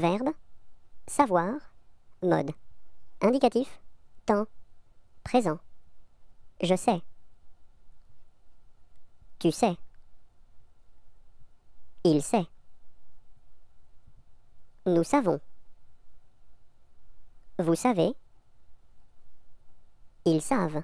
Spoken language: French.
Verbe, savoir, mode. Indicatif, temps, présent. Je sais. Tu sais. Il sait. Nous savons. Vous savez. Ils savent.